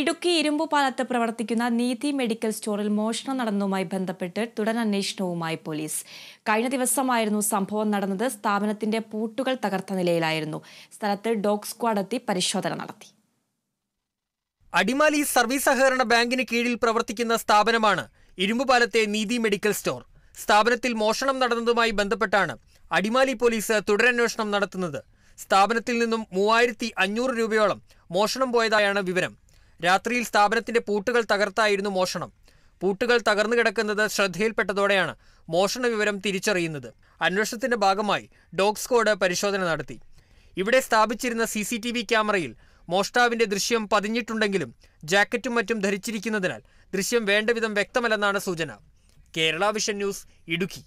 ഇടുക്കി ഇരുമ്പുപാലത്ത് പ്രവർത്തിക്കുന്ന നീതി മെഡിക്കൽ സ്റ്റോറിൽ മോഷണം നടന്നതുമായി ബന്ധപ്പെട്ട് തുടരന്വേഷണവുമായി പോലീസ് കഴിഞ്ഞ ദിവസമായിരുന്നു സംഭവം നടന്നത് സ്ഥാപനത്തിന്റെ പൂട്ടുകൾ തകർത്ത നിലയിലായിരുന്നു സ്ഥലത്ത് ഡോഗ് സ്ക്വാഡ് എത്തി പരിശോധന നടത്തി അടിമാലി സർവീസ് സഹകരണ ബാങ്കിന് കീഴിൽ പ്രവർത്തിക്കുന്ന സ്ഥാപനമാണ് ഇരുമ്പുപാലത്തെ നീതി മെഡിക്കൽ സ്റ്റോർ സ്ഥാപനത്തിൽ മോഷണം നടന്നതുമായി ബന്ധപ്പെട്ടാണ് അടിമാലി പോലീസ് തുടരന്വേഷണം നടത്തുന്നത് സ്ഥാപനത്തിൽ നിന്നും മൂവായിരത്തി അഞ്ഞൂറ് രൂപയോളം മോഷണം പോയതായാണ് വിവരം രാത്രിയിൽ സ്ഥാപനത്തിന്റെ പൂട്ടുകൾ തകർത്തായിരുന്നു മോഷണം പൂട്ടുകൾ തകർന്നു കിടക്കുന്നത് ശ്രദ്ധയിൽപ്പെട്ടതോടെയാണ് മോഷണ വിവരം തിരിച്ചറിയുന്നത് അന്വേഷണത്തിന്റെ ഭാഗമായി ഡോഗ് സ്ക്വാഡ് പരിശോധന നടത്തി ഇവിടെ സ്ഥാപിച്ചിരുന്ന സി സി ടി വി ക്യാമറയിൽ മോഷ്ടാവിന്റെ ദൃശ്യം പതിഞ്ഞിട്ടുണ്ടെങ്കിലും ജാക്കറ്റും മറ്റും ധരിച്ചിരിക്കുന്നതിനാൽ ദൃശ്യം വേണ്ടവിധം വ്യക്തമല്ലെന്നാണ് സൂചന കേരള വിഷൻ ന്യൂസ് ഇടുക്കി